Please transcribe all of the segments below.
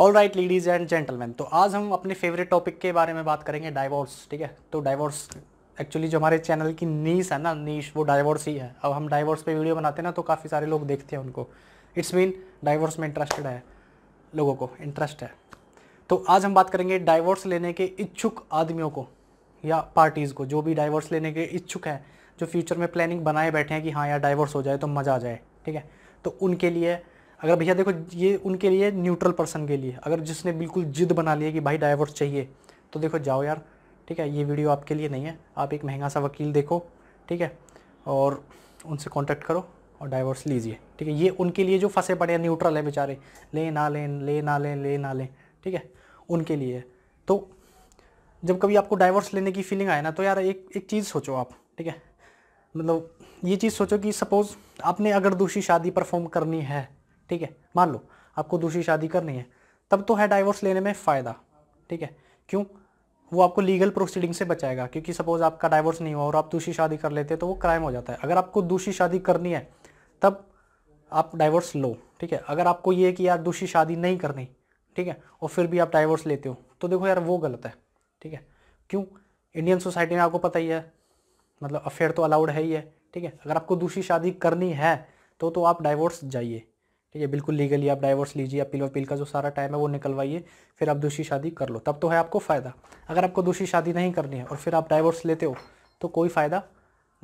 All right ladies and gentleman तो आज हम अपने फेवरेट टॉपिक के बारे में बात करेंगे डाइवोर्स ठीक है तो डाइवोर्स एक्चुअली जो हमारे चैनल की नीस है ना नीश वो डाइवोर्स ही है अब हम डाइवोर्स पे वीडियो बनाते हैं ना तो काफ़ी सारे लोग देखते हैं उनको इट्स मीन डाइवोर्स में इंटरेस्टेड है लोगों को इंटरेस्ट है तो आज हम बात करेंगे डाइवोर्स लेने के इच्छुक आदमियों को या पार्टीज़ को जो भी डाइवोर्स लेने के इच्छुक हैं जो फ्यूचर में प्लानिंग बनाए बैठे हैं कि हाँ यार डाइवोर्स हो जाए तो मज़ा आ जाए ठीक है तो उनके लिए अगर भैया देखो ये उनके लिए न्यूट्रल पर्सन के लिए अगर जिसने बिल्कुल जिद बना लिया कि भाई डाइवोर्स चाहिए तो देखो जाओ यार ठीक है ये वीडियो आपके लिए नहीं है आप एक महंगा सा वकील देखो ठीक है और उनसे कॉन्टैक्ट करो और डाइवोर्स लीजिए ठीक है ये उनके लिए जो फंसे पड़े हैं न्यूट्रल है बेचारे ले ना लें ले ना लें ले ना लें ठीक है उनके लिए तो जब कभी आपको डाइवोर्स लेने की फीलिंग आए ना तो यार एक एक चीज़ सोचो आप ठीक है मतलब ये चीज़ सोचो कि सपोज़ आपने अगर दूसरी शादी परफॉर्म करनी है ठीक है मान लो आपको दूसरी शादी करनी है तब तो है डाइवोर्स लेने में फ़ायदा ठीक है क्यों वो आपको लीगल प्रोसीडिंग से बचाएगा क्योंकि सपोज आपका डाइवोर्स नहीं हुआ और आप दूसरी शादी कर लेते हैं तो वो क्राइम हो जाता है अगर आपको दूसरी शादी करनी है तब आप डाइवोर्स लो ठीक है अगर आपको ये कि यार दूसरी शादी नहीं करनी ठीक है और फिर भी आप डाइवोर्स लेते हो तो देखो यार वो गलत है ठीक है क्यों इंडियन सोसाइटी में आपको पता ही है मतलब अफेयर तो अलाउड है ही है ठीक है अगर आपको दूसरी शादी करनी है तो तो आप डाइवोर्स जाइए ठीक है बिल्कुल लीगली आप डाइवोर्स लीजिए अपील अपील का जो सारा टाइम है वो निकलवाइए फिर आप दूसरी शादी कर लो तब तो है आपको फ़ायदा अगर आपको दूसरी शादी नहीं करनी है और फिर आप डाइवोर्स लेते हो तो कोई फ़ायदा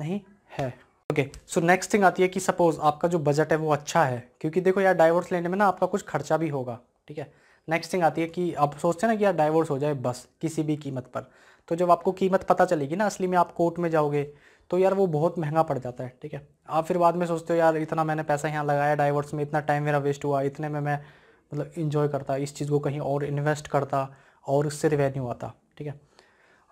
नहीं है ओके सो नेक्स्ट थिंग आती है कि सपोज़ आपका जो बजट है वो अच्छा है क्योंकि देखो यार डाइवोर्स लेने में ना आपका कुछ खर्चा भी होगा ठीक है नेक्स्ट थिंग आती है कि आप सोचते हैं ना कि यार डाइवोर्स हो जाए बस किसी भी कीमत पर तो जब आपको कीमत पता चलेगी ना असली में आप कोर्ट में जाओगे तो यार वो बहुत महंगा पड़ जाता है ठीक है आप फिर बाद में सोचते हो यार इतना मैंने पैसा यहाँ लगाया डाइवर्स में इतना टाइम मेरा वेस्ट हुआ इतने में मैं मतलब इन्जॉय करता इस चीज़ को कहीं और इन्वेस्ट करता और उससे रिवेन्यू आता ठीक है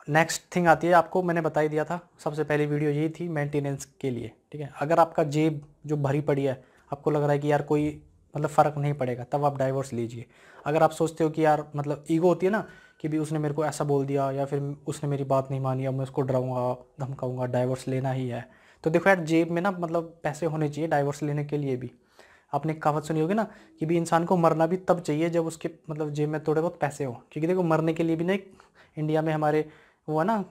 नेक्स्ट थिंग आती है आपको मैंने बताई दिया था सबसे पहली वीडियो यही थी मेंटेनेंस के लिए ठीक है अगर आपका जेब जो भरी पड़ी है आपको लग रहा है कि यार कोई मतलब फ़र्क नहीं पड़ेगा तब आप डाइवोर्स लीजिए अगर आप सोचते हो कि यार मतलब ईगो होती है ना कि भी उसने मेरे को ऐसा बोल दिया या फिर उसने मेरी बात नहीं मानी अब मैं उसको डराऊंगा धमकाऊंगा डाइवर्स लेना ही है तो देखो यार जेब में ना मतलब पैसे होने चाहिए डाइवर्स लेने के लिए भी आपने कहावत सुनी होगी ना कि भी इंसान को मरना भी तब चाहिए जब उसके मतलब जेब में थोड़े बहुत पैसे हो क्योंकि देखो मरने के लिए भी ना इंडिया में हमारे वो है ना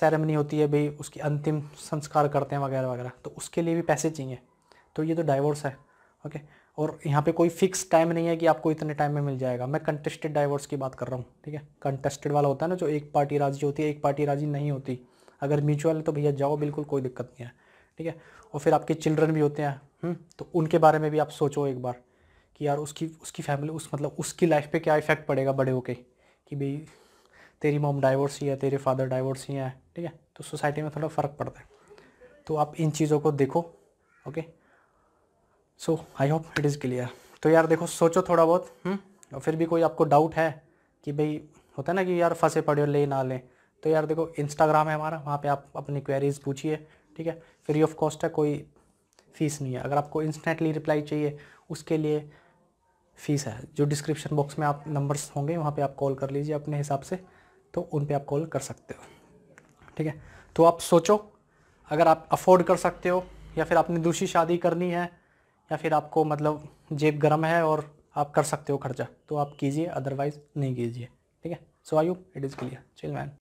सेरेमनी होती है भाई उसकी अंतिम संस्कार करते हैं वगैरह वगैरह तो उसके लिए भी पैसे चाहिए तो ये तो डाइवोर्स है ओके और यहाँ पे कोई फिक्स टाइम नहीं है कि आपको इतने टाइम में मिल जाएगा मैं कंटेस्टेड डाइवोर्स की बात कर रहा हूँ ठीक है कंटेस्टेड वाला होता है ना जो एक पार्टी राजी होती है एक पार्टी राजी नहीं होती अगर म्यूचुअल है तो भैया जाओ बिल्कुल कोई दिक्कत नहीं है ठीक है और फिर आपके चिल्ड्रन भी होते हैं हुँ? हम्म? तो उनके बारे में भी आप सोचो एक बार कि यार उसकी उसकी फैमिली उस मतलब उसकी लाइफ पर क्या इफेक्ट पड़ेगा बड़े होके कि भाई तेरी मोम डाइवोर्स ही है तेरे फादर डाइवोर्स ही है ठीक है तो सोसाइटी में थोड़ा फ़र्क पड़ता है तो आप इन चीज़ों को देखो okay so I hope it is clear तो यार देखो सोचो थोड़ा बहुत हुँ? हम्म? और फिर भी कोई आपको डाउट है कि भाई होता है ना कि यार फंसे पड़े हो ले ना लें तो यार देखो इंस्टाग्राम है हमारा वहाँ पे आप अपनी क्वेरीज़ पूछिए ठीक है फ्री ऑफ कॉस्ट है कोई फ़ीस नहीं है अगर आपको इंस्टेंटली रिप्लाई चाहिए उसके लिए फ़ीस है जो डिस्क्रिप्शन बॉक्स में आप नंबर्स होंगे वहाँ पे आप कॉल कर लीजिए अपने हिसाब से तो उन पे आप कॉल कर सकते हो ठीक है तो आप सोचो अगर आप अफोर्ड कर सकते हो या फिर आपने दूसरी शादी करनी है या फिर आपको मतलब जेब गर्म है और आप कर सकते हो खर्चा तो आप कीजिए अदरवाइज़ नहीं कीजिए ठीक है so I you it is clear chill man